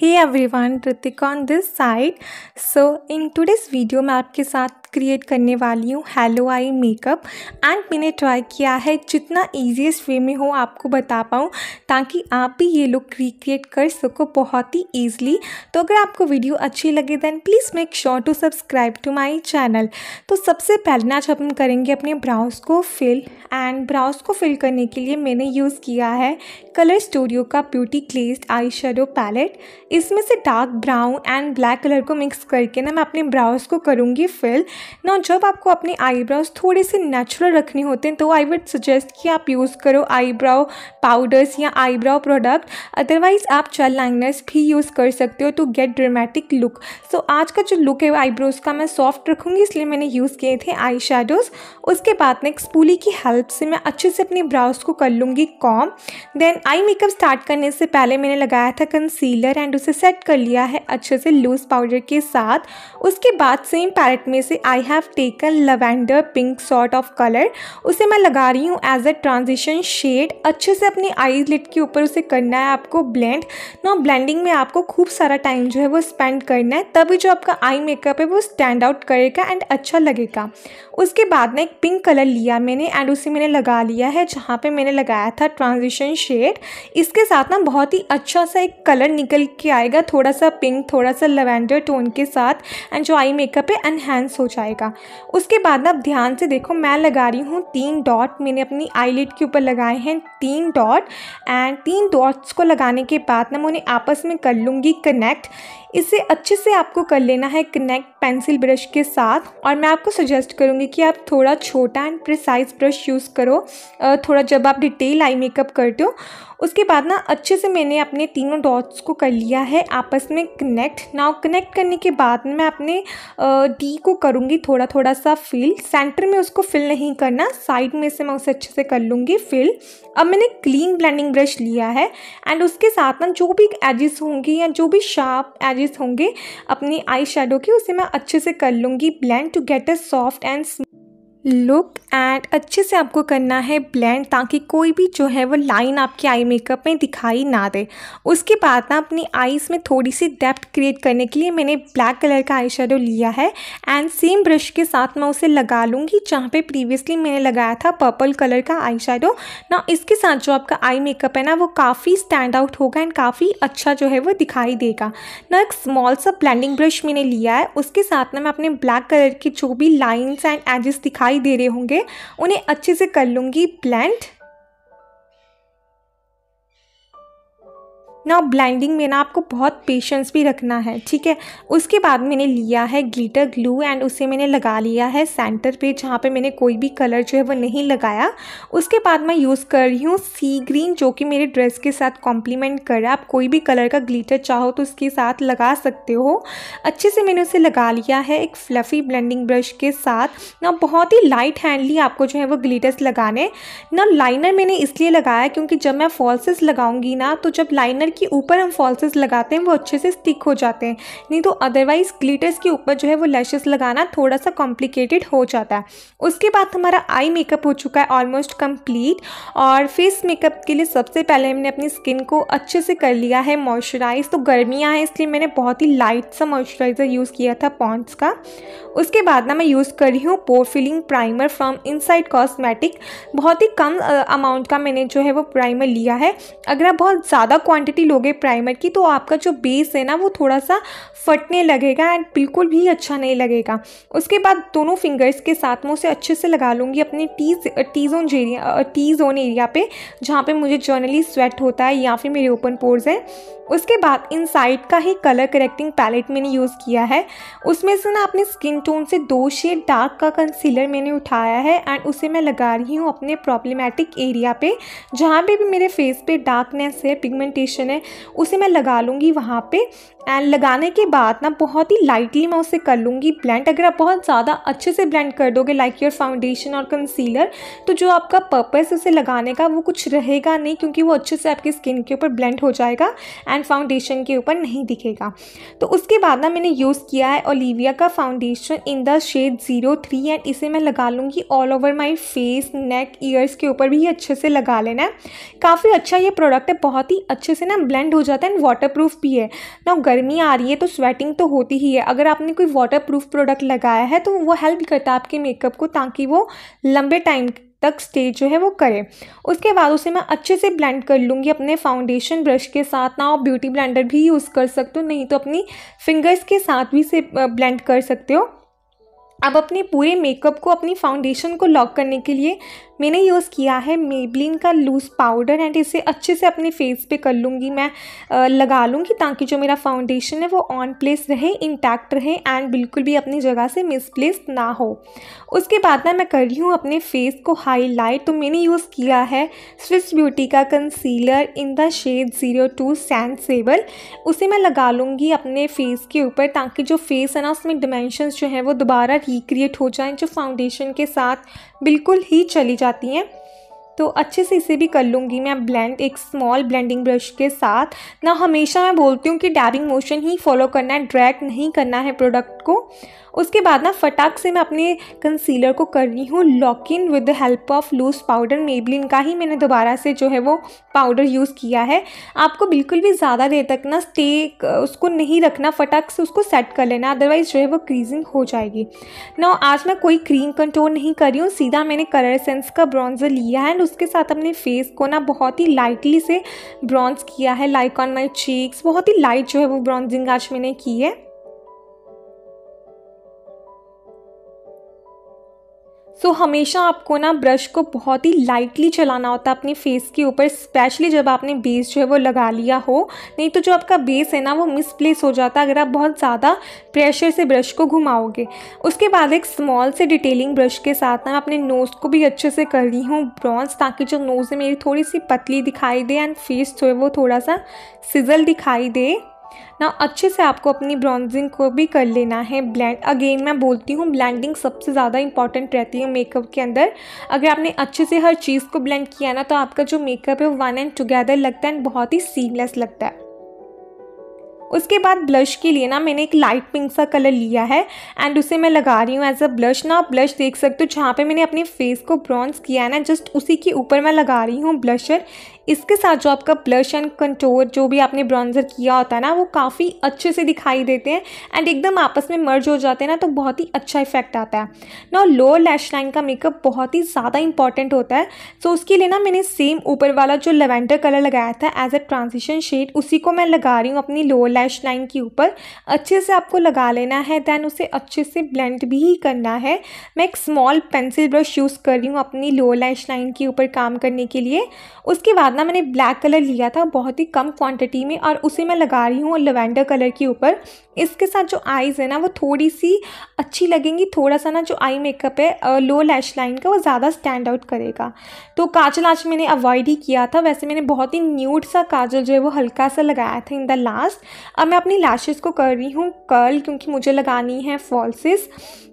hey everyone Hrithik on this side so in today's video मैं आपके साथ क्रिएट करने वाली हूँ हेलो आई मेकअप एंड मैंने ट्राई किया है जितना ईजिएस्ट वे में हो आपको बता पाऊँ ताकि आप भी ये लुक रिक्रिएट कर सको बहुत ही ईजिली तो अगर आपको वीडियो अच्छी लगे then please make sure to subscribe to my channel तो सबसे पहले आज हम करेंगे अपने ब्राउज को फिल एंड ब्राउज को फिल करने के लिए मैंने यूज़ किया है कलर स्टूडियो का beauty glazed eye shadow palette इसमें से dark brown and black colour को मिक्स करके ना मैं अपने ब्राउज को करूँगी फिल ना जब आपको अपने आईब्राउज थोड़े से नेचुरल रखने होते हैं तो आई वुड सजेस्ट कि आप यूज़ करो आईब्राउ पाउडर्स या आईब्राउ प्रोडक्ट अदरवाइज़ आप चल लाइनर्स भी यूज़ कर सकते हो to get dramatic look so आज का जो लुक है वो आईब्रोज़ का मैं सॉफ्ट रखूँगी इसलिए मैंने यूज़ किए थे आई शेडोज़ उसके बाद में स्पूली की हेल्प से मैं अच्छे से अपनी ब्राउज को कर लूँगी comb then eye makeup start करने से पहले मैंने लगाया था कंसीलर एंड उसे सेट कर लिया है अच्छे से लूज़ पाउडर के साथ उसके बाद सेम पैलेट में से I have taken lavender pink sort of colour उसे मैं लगा रही हूँ एज अ ट्रांजिशन शेड अच्छे से अपनी आईज लिट के ऊपर उसे करना है आपको ब्लेंड ना ब्लेंडिंग में आपको खूब सारा टाइम जो है वो स्पेंड करना है तभी जो आपका आई मेकअप है वो स्टैंड आउट करेगा एंड अच्छा लगेगा उसके बाद में एक पिंक कलर लिया मैंने एंड उसे मैंने लगा लिया है जहाँ पे मैंने लगाया था ट्रांजिशन शेड इसके साथ ना बहुत ही अच्छा सा एक कलर निकल के आएगा थोड़ा सा पिंक थोड़ा सा लवेंडर टोन के साथ एंड जो आई मेकअप है एनहेंस हो जाएगा उसके बाद आप ध्यान से देखो मैं लगा रही हूँ तीन डॉट मैंने अपनी आईलिट के ऊपर लगाए हैं तीन डॉट एंड तीन डॉट्स को लगाने के बाद ना मैं उन्हें आपस में कर लूँगी कनेक्ट इसे अच्छे से आपको कर लेना है कनेक्ट पेंसिल ब्रश के साथ और मैं आपको सजेस्ट करूँगी कि आप थोड़ा छोटा एंड प्रिसाइज ब्रश यूज़ करो थोड़ा जब आप डिटेल आई मेकअप करते हो उसके बाद ना अच्छे से मैंने अपने तीनों डॉट्स को कर लिया है आपस में कनेक्ट नाउ कनेक्ट करने के बाद मैं अपने डी को करूँगी थोड़ा थोड़ा सा फिल सेंटर में उसको फिल नहीं करना साइड में से मैं उसे अच्छे से कर लूँगी फिल अब मैंने क्लीन ब्लैंडिंग ब्रश लिया है एंड उसके साथ ना जो भी एजिस होंगे या जो भी शार्प एजिस होंगे अपनी आई शेडो की उसे मैं अच्छे से कर लूँगी blend to get a soft and smooth look and अच्छे से आपको करना है ब्लेंड ताकि कोई भी जो है वो लाइन आपके आई मेकअप में दिखाई ना दे उसके बाद ना अपनी आईज़ में थोड़ी सी डेप्थ क्रिएट करने के लिए मैंने ब्लैक कलर का आई लिया है एंड सेम ब्रश के साथ मैं उसे लगा लूँगी जहाँ पे प्रीवियसली मैंने लगाया था पर्पल कलर का आई ना इसके साथ जो आपका आई मेकअप है ना वो काफ़ी स्टैंड आउट होगा एंड काफ़ी अच्छा जो है वो दिखाई देगा ना एक स्मॉल सा ब्लैंडिंग ब्रश मैंने लिया है उसके साथ ना मैं अपने ब्लैक कलर की जो भी लाइन्स एंड एजेस दिखाई दिखाई दे रहे होंगे उन्हें अच्छे से कर लूँगी प्लैंट ना ब्लाइंडिंग में ना आपको बहुत पेशेंस भी रखना है ठीक है उसके बाद मैंने लिया है ग्लिटर ग्लू एंड उसे मैंने लगा लिया है सेंटर पे जहाँ पे मैंने कोई भी कलर जो है वो नहीं लगाया उसके बाद मैं यूज़ कर रही हूँ सी ग्रीन जो कि मेरे ड्रेस के साथ कॉम्प्लीमेंट कर रहा है आप कोई भी कलर का ग्लीटर चाहो तो उसके साथ लगा सकते हो अच्छे से मैंने उसे लगा लिया है एक फ्लफ़ी ब्लेंडिंग ब्रश के साथ ना बहुत ही लाइट हैंडली आपको जो है वो ग्लीटर्स लगाने ना लाइनर मैंने इसलिए लगाया क्योंकि जब मैं फॉल्सेस लगाऊंगी ना तो जब लाइनर कि ऊपर हम फॉल्सेस लगाते हैं वो अच्छे से स्टिक हो जाते हैं नहीं तो अदरवाइज़ ग्लिटर्स के ऊपर जो है वो लैशेस लगाना थोड़ा सा कॉम्प्लिकेटेड हो जाता है उसके बाद हमारा आई मेकअप हो चुका है ऑलमोस्ट कम्प्लीट और फेस मेकअप के लिए सबसे पहले हमने अपनी स्किन को अच्छे से कर लिया है मॉइस्चराइज़ तो गर्मियाँ हैं इसलिए मैंने बहुत ही लाइट सा मॉइस्चराइज़र यूज़ किया था पॉन्ट्स का उसके बाद ना मैं यूज़ कर रही हूँ pore filling primer from insight cosmetic बहुत ही कम अमाउंट का मैंने जो है वो प्राइमर लिया है अगर आप बहुत ज़्यादा क्वांटिटी लोगे प्राइमर की तो आपका जो बेस है ना वो थोड़ा सा फटने लगेगा एंड बिल्कुल भी अच्छा नहीं लगेगा उसके बाद दोनों फिंगर्स के साथ में उसे अच्छे से लगा लूँगी अपने T T zone area T zone area पे जहाँ पे मुझे जर्नली स्वेट होता है या फिर मेरे ओपन पोर्स हैं उसके बाद इन साइड का ही कलर करेक्टिंग पैलेट मैंने यूज़ किया है उसमें से ना अपने स्किन टोन से दो शेड डार्क का कंसीलर मैंने उठाया है एंड उसे मैं लगा रही हूँ अपने प्रॉब्लमेटिक एरिया पे जहाँ पे भी मेरे फेस पे डार्कनेस है पिगमेंटेशन क्वेश्चन है उसे मैं लगा लूँगी वहाँ पर एंड लगाने के बाद ना बहुत ही लाइटली मैं उसे कर लूँगी ब्लेंड अगर आप बहुत ज़्यादा अच्छे से ब्लेंड कर दोगे लाइक योर फाउंडेशन और कंसीलर तो जो आपका पर्पस उसे लगाने का वो कुछ रहेगा नहीं क्योंकि वो अच्छे से आपकी स्किन के ऊपर ब्लेंड हो जाएगा एंड फाउंडेशन के ऊपर नहीं दिखेगा तो उसके बाद ना मैंने यूज़ किया है ओलिविया का foundation in the shade zero three and इसे मैं लगा लूँगी all over my face neck ears के ऊपर भी अच्छे से लगा लेना है काफ़ी अच्छा ये प्रोडक्ट है बहुत ही अच्छे से ना ना ब्लेंड हो जाता है एंड वाटर प्रूफ भी है ना गर्मी आ रही है तो स्वेटिंग तो होती ही है अगर आपने कोई वाटर प्रूफ प्रोडक्ट लगाया है तो वो हेल्प करता है आपके मेकअप को ताकि वो लंबे टाइम तक स्टेज जो है वो करे उसके बाद उसे मैं अच्छे से ब्लेंड कर लूँगी अपने फाउंडेशन ब्रश के साथ ना आप ब्यूटी ब्लेंडर भी यूज़ कर सकते हो नहीं तो अपनी फिंगर्स के साथ भी से ब्लेंड कर सकते हो अब अपने पूरे मेकअप को अपनी फाउंडेशन को लॉक करने के लिए मैंने यूज़ किया है मेबलिन का लूज़ पाउडर एंड इसे अच्छे से अपने फेस पे कर लूँगी मैं आ, लगा लूँगी ताकि जो मेरा फाउंडेशन है वो ऑन प्लेस रहे इंटैक्ट रहे एंड बिल्कुल भी अपनी जगह से मिसप्लेस ना हो उसके बाद ना मैं कर रही हूँ अपने फेस को हाईलाइट तो मैंने यूज़ किया है स्विस ब्यूटी का concealer in the shade zero two sand sable उसे मैं लगा लूँगी अपने फेस के ऊपर ताकि जो फेस है ना उसमें डिमेंशन जो हैं वो दोबारा रिक्रिएट क्रिएट हो जाएं जो फाउंडेशन के साथ बिल्कुल ही चली जाती हैं तो अच्छे से इसे भी कर लूँगी मैं ब्लेंड एक स्मॉल ब्लेंडिंग ब्रश के साथ ना हमेशा मैं बोलती हूँ कि डैबिंग मोशन ही फॉलो करना है ड्रैग नहीं करना है प्रोडक्ट को उसके बाद ना फटाक से मैं अपने कंसीलर को कर रही हूँ lock in with the help of loose powder Maybelline का ही मैंने दोबारा से जो है वो पाउडर यूज़ किया है आपको बिल्कुल भी ज़्यादा देर तक ना स्टे उसको नहीं रखना फटाक से उसको सेट कर लेना अदरवाइज़ जो है वो क्रीजिंग हो जाएगी ना आज मैं कोई क्रीम कंट्रोल नहीं कर रही हूँ सीधा मैंने कलर सेंस का ब्रॉन्ज़र लिया है एंड उसके साथ अपने फेस को ना बहुत ही लाइटली से ब्रॉन्ज़ किया है लाइक ऑन माई चीक्स बहुत ही लाइट जो है वो ब्रॉन्जिंग आज मैंने की है सो so, हमेशा आपको ना ब्रश को बहुत ही लाइटली चलाना होता है अपने फेस के ऊपर स्पेशली जब आपने बेस जो है वो लगा लिया हो नहीं तो जो आपका बेस है ना वो मिसप्लेस हो जाता है अगर आप बहुत ज़्यादा प्रेशर से ब्रश को घुमाओगे उसके बाद एक स्मॉल से डिटेलिंग ब्रश के साथ ना अपने नोज़ को भी अच्छे से कर रही हूँ ब्रॉन्स ताकि जो नोज़ है मेरी थोड़ी सी पतली दिखाई दे एंड फेस जो है वो थोड़ा सा सिजल दिखाई दे ना अच्छे से आपको अपनी ब्रॉन्जिंग को भी कर लेना है ब्लैंड अगेन मैं बोलती हूँ ब्लैंडिंग सबसे ज़्यादा इंपॉर्टेंट रहती है मेकअप के अंदर अगर आपने अच्छे से हर चीज़ को ब्लेंड किया ना तो आपका जो मेकअप है वो वन एंड टुगेदर लगता है एंड बहुत ही सीमलेस लगता है उसके बाद ब्लश के लिए ना मैंने एक लाइट पिंक सा कलर लिया है एंड उसे मैं लगा रही हूँ एज अ ब्लश ना आप ब्लश देख सकते हो जहाँ पे मैंने अपने फेस को ब्रॉन्ज किया है ना जस्ट उसी के ऊपर मैं लगा रही हूँ ब्लशर इसके साथ जो आपका ब्लश एंड कंटोर जो भी आपने ब्रॉन्जर किया होता है ना वो काफ़ी अच्छे से दिखाई देते हैं एंड एकदम आपस में मर्ज हो जाते हैं ना तो बहुत ही अच्छा इफेक्ट आता है ना लोअर लैश लाइन का मेकअप बहुत ही ज़्यादा इंपॉर्टेंट होता है सो उसके लिए ना मैंने सेम ऊपर वाला जो लेवेंडर कलर लगाया था एज अ ट्रांजिशन शेड उसी को मैं लगा रही हूँ अपनी लोअर लैश लाइन के ऊपर अच्छे से आपको लगा लेना है देन उसे अच्छे से ब्लेंड भी करना है मैं एक स्मॉल पेंसिल ब्रश यूज़ कर रही हूँ अपनी लोअर लैश लाइन के ऊपर काम करने के लिए उसके बाद ना मैंने ब्लैक कलर लिया था बहुत ही कम क्वांटिटी में और उसे मैं लगा रही हूँ लेवेंडर कलर के ऊपर इसके साथ जो आईज़ है ना वो थोड़ी सी अच्छी लगेंगी थोड़ा सा ना जो आई मेकअप है लो लैश लाइन का वो ज़्यादा स्टैंड आउट करेगा तो काजल आज मैंने अवॉइड ही किया था वैसे मैंने बहुत ही न्यूट सा काजल जो है वो हल्का सा लगाया था इन द लास्ट अब मैं अपनी लैशेज़ को कर रही हूँ कर्ल क्योंकि मुझे लगानी है फॉल्सिस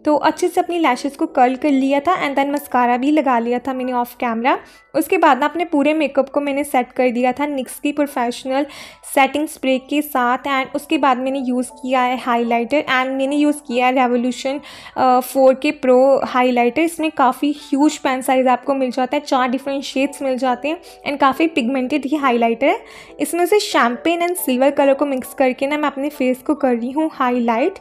तो अच्छे से अपनी लैशेज़ को कर्ल कर लिया था एंड देन मस्कारा भी लगा लिया था मैंने ऑफ कैमरा उसके बाद ना अपने पूरे मेकअप को मैंने मैंने सेट कर दिया था निक्स की प्रोफेशनल सेटिंग स्प्रे के साथ एंड उसके बाद मैंने यूज़ किया है हाइलाइटर एंड मैंने यूज़ किया है रेवोल्यूशन फोर के प्रो हाइलाइटर इसमें काफ़ी ह्यूज पेन साइज़ आपको मिल जाता है चार डिफरेंट शेड्स मिल जाते हैं एंड काफ़ी पिगमेंटेड ही हाईलाइटर है इसमें से शैम्पेन एंड सिल्वर कलर को मिक्स करके ना मैं अपने फेस को कर रही हूँ हाईलाइट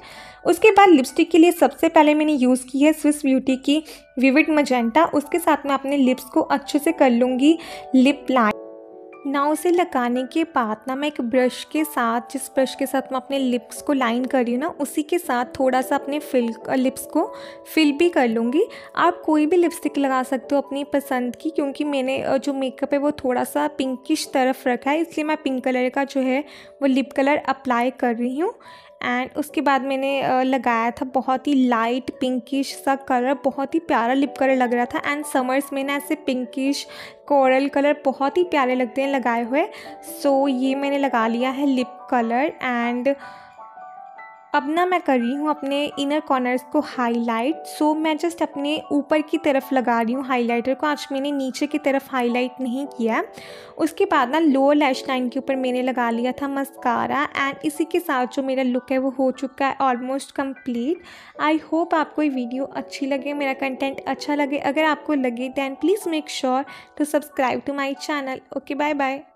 उसके बाद लिपस्टिक के लिए सबसे पहले मैंने यूज़ की है स्विस ब्यूटी की विविड मजेंटा उसके साथ मैं अपने लिप्स को अच्छे से कर लूँगी लिप लाइन ना उसे लगाने के बाद ना मैं एक ब्रश के साथ जिस ब्रश के साथ मैं अपने लिप्स को लाइन कर रही हूँ ना उसी के साथ थोड़ा सा अपने फिल लिप्स को फिल भी कर लूँगी आप कोई भी लिपस्टिक लगा सकते हो अपनी पसंद की क्योंकि मैंने जो मेकअप है वो थोड़ा सा पिंकिश तरफ रखा है इसलिए मैं पिंक कलर का जो है वो लिप कलर अप्लाई कर रही हूँ एंड उसके बाद मैंने लगाया था बहुत ही लाइट पिंकिश सा कलर बहुत ही प्यारा लिप कलर लग रहा था एंड समर्स में ना ऐसे पिंकिश कोरल कलर बहुत ही प्यारे लगते हैं लगाए हुए सो so, ये मैंने लगा लिया है लिप कलर एंड अब ना मैं कर रही हूँ अपने इनर कॉर्नर्स को हाईलाइट सो मैं जस्ट अपने ऊपर की तरफ लगा रही हूँ हाईलाइटर को आज मैंने नीचे की तरफ हाईलाइट नहीं किया उसके बाद ना लोअर लैश लाइन के ऊपर मैंने लगा लिया था मस्कारा एंड इसी के साथ जो मेरा लुक है वो हो चुका है ऑलमोस्ट कम्प्लीट आई होप आपको ये वीडियो अच्छी लगे मेरा कंटेंट अच्छा लगे अगर आपको लगे then please make sure to subscribe to my channel okay bye bye